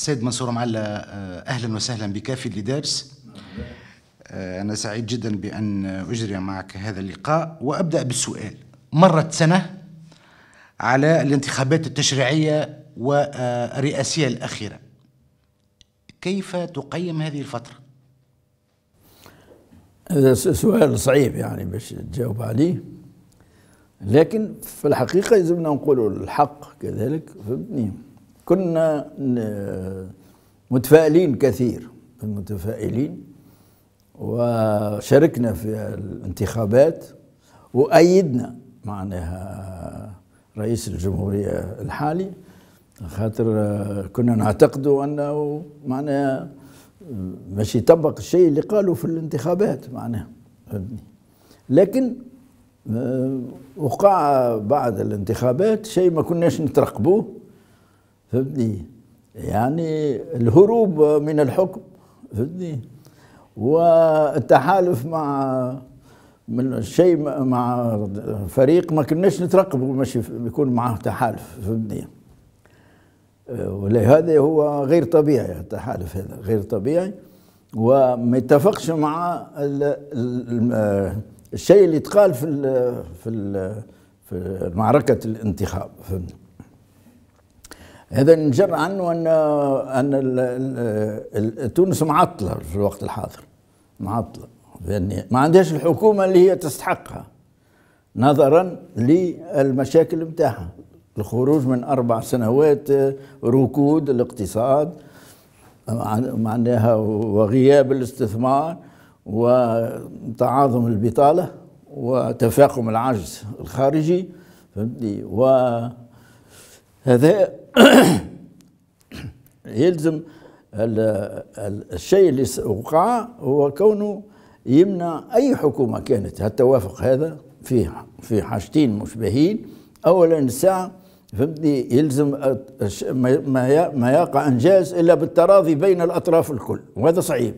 سيد منصور معلا آه، أهلا وسهلا بك في لدارس آه، أنا سعيد جدا بأن أجري معك هذا اللقاء وأبدأ بالسؤال مرت سنة على الانتخابات التشريعية والرئاسية الأخيرة كيف تقيم هذه الفترة؟ هذا سؤال صعيب يعني باش تجاوب عليه لكن في الحقيقة يلزمنا نقولوا الحق كذلك فهمتني كنا متفائلين كثير متفائلين وشاركنا في الانتخابات وأيدنا معناها رئيس الجمهورية الحالي خاطر كنا نعتقدوا أنه معناها باش يطبق الشيء اللي قالوا في الانتخابات معناها لكن آه، وقع بعد الانتخابات شيء ما كناش نترقبوه فهمتني يعني الهروب من الحكم فهمتني والتحالف مع من شيء مع فريق ما كناش نترقبه ماشي يكون معاه تحالف فهمتني ولهذا هو غير طبيعي التحالف هذا غير طبيعي وما يتفقش مع الشيء اللي تقال في في في معركه الانتخاب فهمتني هذا نجر عنه ان ان تونس معطله في الوقت الحاضر معطله يعني ما عندهاش الحكومه اللي هي تستحقها نظرا للمشاكل نتاعها الخروج من اربع سنوات ركود الاقتصاد معناها وغياب الاستثمار وتعاظم البطاله وتفاقم العجز الخارجي فهمتني و هذا يلزم الشيء اللي وقع هو كونه يمنع أي حكومة كانت هالتوافق هذا في في حاجتين مشبهين أولا الساعة فهمتني يلزم ما يقع إنجاز إلا بالتراضي بين الأطراف الكل وهذا صعيب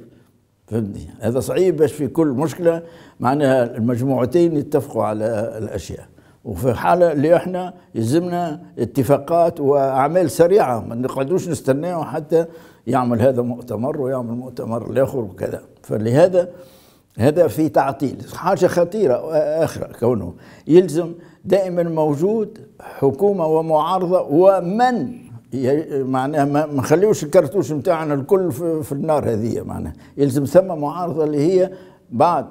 فهمتني هذا صعيب باش في كل مشكلة معناها المجموعتين يتفقوا على الأشياء وفي حالة اللي احنا يلزمنا اتفاقات واعمال سريعه ما نقعدوش نستناه حتى يعمل هذا مؤتمر ويعمل مؤتمر الاخر وكذا فلهذا هذا في تعطيل حاجه خطيره اخرى كونه يلزم دائما موجود حكومه ومعارضه ومن معناها ما نخليوش الكرتوش نتاعنا الكل في النار هذه معناها يلزم ثم معارضه اللي هي بعد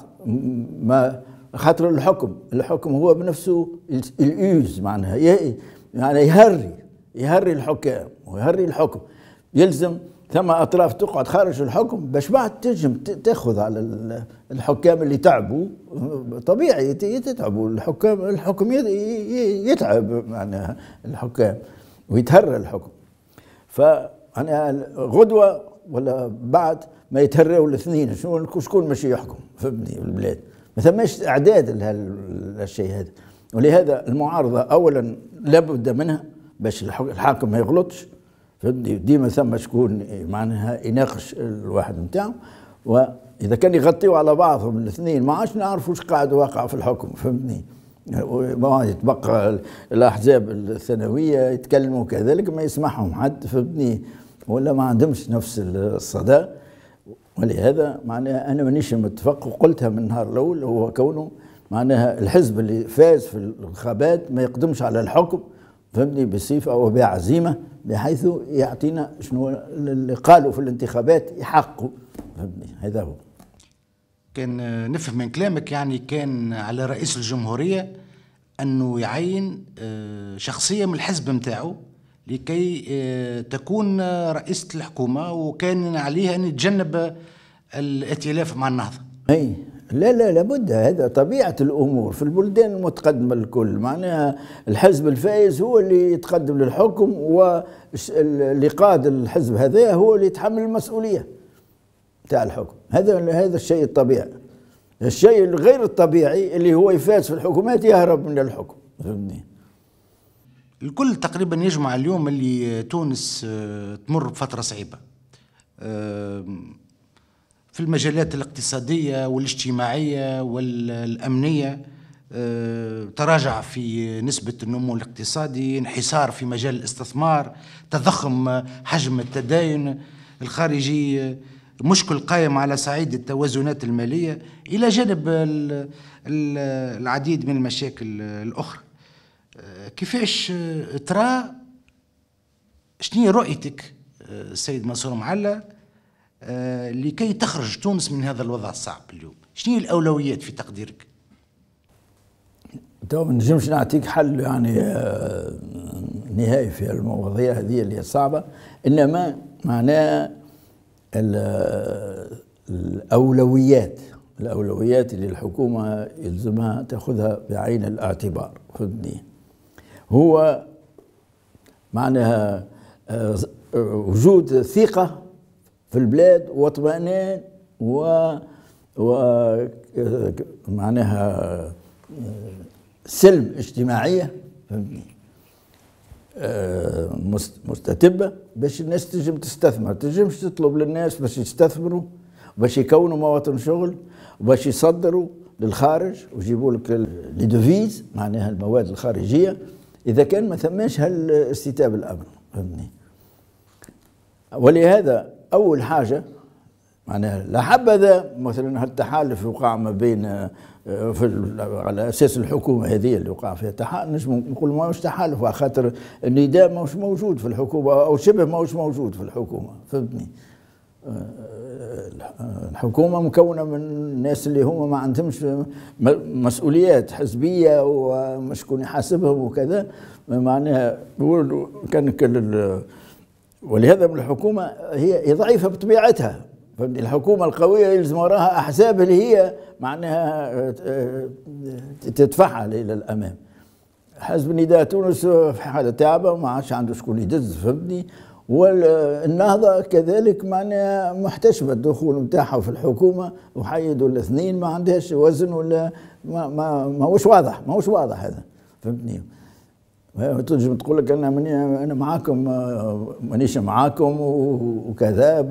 ما خاطر الحكم الحكم هو بنفسه الأيوز معناها يعني يهري يهري الحكام ويهري الحكم يلزم ثم اطراف تقعد خارج الحكم باش بعد تنجم تاخذ على الحكام اللي تعبوا طبيعي تتعبوا الحكام الحكم يتعب معناها الحكام ويتهرى الحكم فانا غدوه ولا بعد ما يتهروا الاثنين شكون ماشي يحكم فهمتني البلاد ما ثماش اعداد لهالشيء هذا ولهذا المعارضه اولا لابد منها باش الحاكم ما يغلطش ديما ثم شكون معناها يناقش الواحد نتاعو واذا كان يغطيوا على بعضهم الاثنين ما عادش نعرفوا واش قاعد واقع في الحكم فهمتني ما يتبقى الاحزاب الثانويه يتكلموا كذلك ما يسمعهم حد فهمتني ولا ما عندهمش نفس الصدى ولهذا معناها أنا مانيش متفق وقلتها من النهار الأول هو كونه معناها الحزب اللي فاز في الانتخابات ما يقدمش على الحكم فهمني بصفة وبعزيمة بحيث يعطينا شنو اللي قالوا في الانتخابات يحققوا فهمني هذا هو كان نفهم من كلامك يعني كان على رئيس الجمهورية أنه يعين آه، شخصية من الحزب متاعه لكي آه، تكون رئيسة الحكومة وكان عليها أن يتجنب الائتلاف مع النهضة أي لا لا لابد هذا طبيعة الأمور في البلدان المتقدمة الكل معناها الحزب الفائز هو اللي يتقدم للحكم واللي قاد الحزب هذا هو اللي يتحمل المسؤولية تاع الحكم هذا هذا الشيء الطبيعي الشيء الغير الطبيعي اللي هو يفاز في الحكومات يهرب من الحكم فهمتني الكل تقريبا يجمع اليوم اللي تونس آه، تمر بفترة صعيبة آه، في المجالات الاقتصادية والاجتماعية والأمنية آه، تراجع في نسبة النمو الاقتصادي انحسار في مجال الاستثمار تضخم حجم التداين الخارجي مشكل قائم على صعيد التوازنات المالية إلى جانب العديد من المشاكل الأخرى كيفاش آه، ترى شنو رؤيتك السيد آه، منصور معلا آه، لكي تخرج تونس من هذا الوضع الصعب اليوم شنو الاولويات في تقديرك تو ما نجمش نعطيك حل يعني نهائي في المواضيع هذه اللي صعبه انما معناها الاولويات الاولويات اللي الحكومه يلزمها تاخذها بعين الاعتبار خذني هو معناها آه، وجود ثقة في البلاد واطمئنان و و معناها آه، سلم اجتماعية آه، مستتبة باش الناس تنجم تستثمر تنجمش تطلب للناس باش يستثمروا باش يكونوا مواطن شغل وباش يصدروا للخارج ويجيبوا لك لي معناها المواد الخارجيه اذا كان ما ثماش هالاستتاب الامر فهمتني ولهذا اول حاجه معناها لا حبذا مثلا هالتحالف وقع ما بين آه، في على اساس الحكومه هذه اللي وقع فيها تحالف نقول ماهوش تحالف خاطر النداء ماهوش موجود في الحكومه او شبه ماهوش موجود في الحكومه فهمتني الحكومه مكونه من الناس اللي هم ما عندهمش مسؤوليات حزبيه ومش شكون يحاسبهم وكذا معناها كان ولهذا الحكومه هي ضعيفه بطبيعتها الحكومه القويه يلزم وراها احزاب اللي هي معناها آه، آه، تتفعل الى الامام حزب نداء تونس في حاله تعبه ما عادش عنده شكون يدز فهمتني والنهضة كذلك معناها محتشمة الدخول نتاعها في الحكومة وحيدوا الاثنين ما عندهاش وزن ولا ما ما ماهوش واضح ماهوش واضح هذا فهمتني تنجم تقول لك انا ماني انا معاكم مانيش معاكم وكذا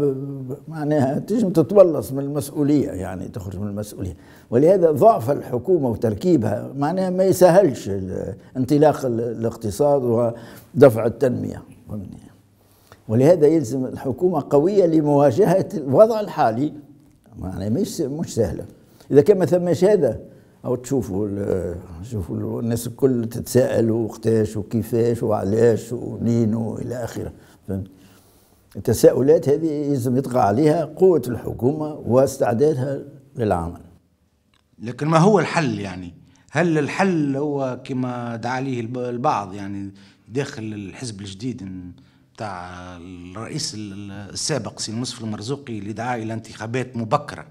معناها تنجم تتولص من المسؤوليه يعني تخرج من المسؤوليه ولهذا ضعف الحكومه وتركيبها معناها ما يسهلش انطلاق الاقتصاد ودفع التنميه فهمتني ولهذا يلزم الحكومة قوية لمواجهة الوضع الحالي يعني مش مش سهلة إذا كان ما ثماش هذا أو تشوفوا شوفوا الناس الكل تتساءل وقتاش وكيفاش وعلاش ونين وإلى آخره فهمت التساؤلات هذه يلزم يطغى عليها قوة الحكومة واستعدادها للعمل لكن ما هو الحل يعني هل الحل هو كما دعا عليه البعض يعني داخل الحزب الجديد تاع الرئيس السابق سي مسلم المرزوقي اللي دعا الى انتخابات مبكره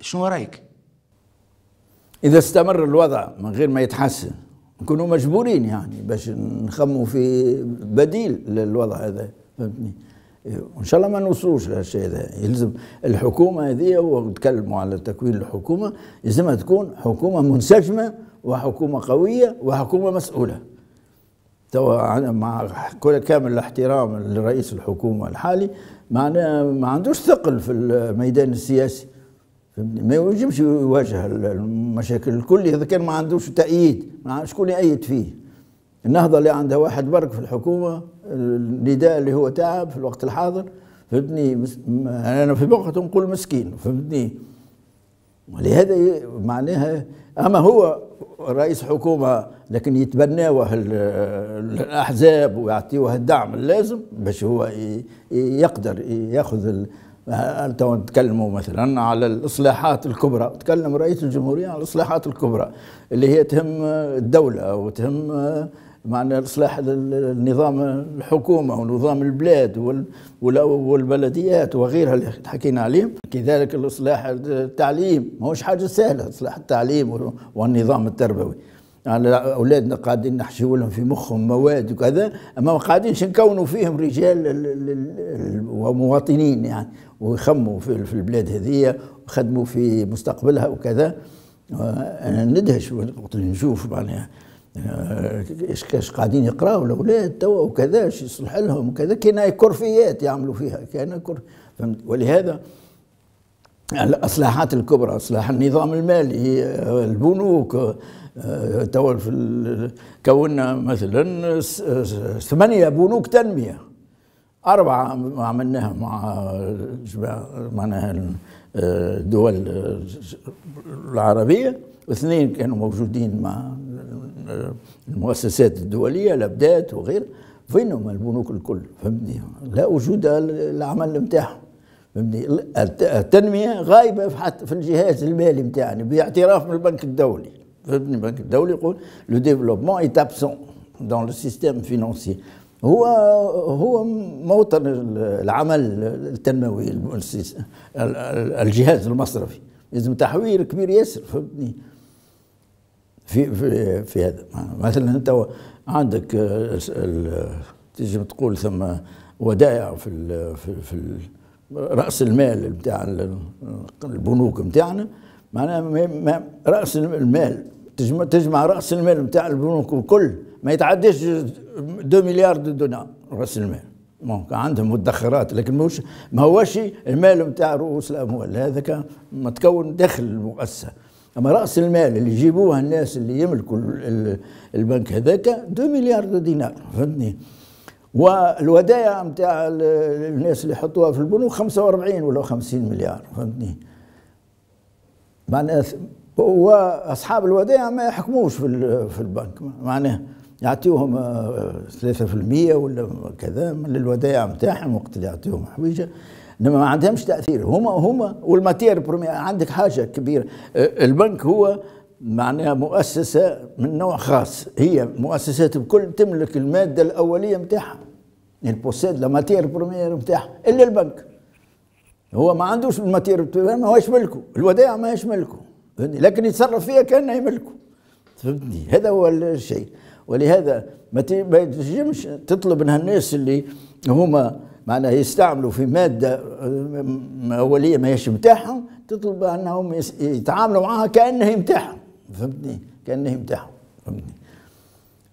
شنو رايك؟ اذا استمر الوضع من غير ما يتحسن نكونوا مجبورين يعني باش نخموا في بديل للوضع هذا فهمتني وان شاء الله ما نوصلوش لهالشيء هذا يلزم الحكومه هذه ونتكلموا على تكوين الحكومه يلزمها تكون حكومه منسجمه وحكومه قويه وحكومه مسؤوله توا مع كل كامل الاحترام لرئيس الحكومه الحالي معناه ما عندوش ثقل في الميدان السياسي ما ينجمش يواجه المشاكل الكل اذا كان ما عندوش تأييد ما شكون يأيد فيه النهضة اللي عندها واحد برك في الحكومة النداء اللي هو تعب في الوقت الحاضر فهمتني انا في وقت نقول مسكين فهمتني ولهذا معناها اما هو رئيس حكومه لكن يتبناوه الاحزاب ويعطيوه الدعم اللازم باش هو يقدر ياخذ انتوا نتكلموا مثلا على الاصلاحات الكبرى تكلم رئيس الجمهوريه على الاصلاحات الكبرى اللي هي تهم الدوله وتهم معنى اصلاح النظام الحكومه ونظام البلاد والبلديات وغيرها اللي حكينا عليهم كذلك الاصلاح التعليم ماهوش حاجه سهله اصلاح التعليم والنظام التربوي على يعني اولادنا قاعدين نحشيو لهم في مخهم مواد وكذا اما ما قاعدينش نكونوا فيهم رجال ومواطنين يعني ويخموا في البلاد هذه وخدموا في مستقبلها وكذا آه، أنا ندهش وقت اللي نشوف معناها اش كاش قاعدين يقراوا الاولاد توا وكذا اش يصلح لهم وكذا كاين كرفيات يعملوا فيها كاين كرف فهمت ولهذا الاصلاحات الكبرى اصلاح النظام المالي البنوك آه، توا في كونا مثلا ثمانيه بنوك تنميه أربعة عملناها مع معناها آه، الدول العربية واثنين كانوا موجودين مع المؤسسات الدوليه لابدات وغير فين هما البنوك الكل فهمتني لا وجود العمل نتاعهم فهمتني التنميه غايبه في حتى في الجهاز المالي نتاعنا باعتراف من البنك الدولي فهمتني البنك الدولي يقول لو ديفلوبمون ايت ابسون دون لو سيستيم فينونسي هو هو موطن العمل التنموي الجهاز المصرفي لازم تحويل كبير ياسر فهمتني في في, في هذا مثلا انت عندك آه، تجي تقول ثم ودائع في في, في راس المال بتاع البنوك بتاعنا معناها راس المال تجمع تجمع راس المال بتاع البنوك الكل ما يتعداش 2 مليار دولار راس المال ممكن عندهم مدخرات لكن مش ما هوش المال بتاع رؤوس الاموال هذاك متكون داخل المؤسسه اما راس المال اللي يجيبوها الناس اللي يملكوا البنك هذاك 2 مليار دينار فهمتني والودايع نتاع الناس اللي يحطوها في البنوك 45 ولا 50 مليار فهمتني معناها واصحاب الودائع ما يحكموش في في البنك معناه يعطيوهم 3% آه، ولا كذا من الودائع نتاعهم وقت اللي يعطيوهم حويجه انما ما عندهمش تاثير هما هما والماتير بروميير عندك حاجه كبيره أه، البنك هو معناها مؤسسه من نوع خاص هي مؤسسات بكل تملك الماده الاوليه نتاعها يعني البوسيد لا ماتير بروميير نتاعها الا البنك هو ما عندوش الماتير ما هوش ملكه الودائع ما هيش ملكه لكن يتصرف فيها كانه يملكه فهمتني هذا هو الشيء ولهذا ما تنجمش تطلب من هالناس اللي هما معناها يستعملوا في مادة أولية ماهيش متاعهم تطلب أنهم يتعاملوا معها كأنها متاعهم فهمتني كأنها متاعهم فهمتني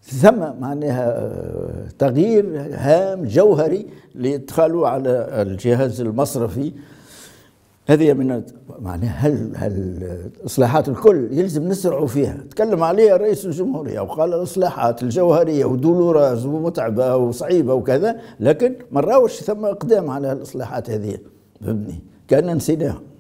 ثم معناها آه، تغيير هام جوهري لإدخاله على الجهاز المصرفي هذه من معناها هل هل الاصلاحات الكل يلزم نسرعوا فيها تكلم عليها رئيس الجمهوريه وقال الاصلاحات الجوهريه ودولوراز ومتعبه وصعيبه وكذا لكن ما راوش ثم اقدام على الاصلاحات هذه فهمتني كان نسيناها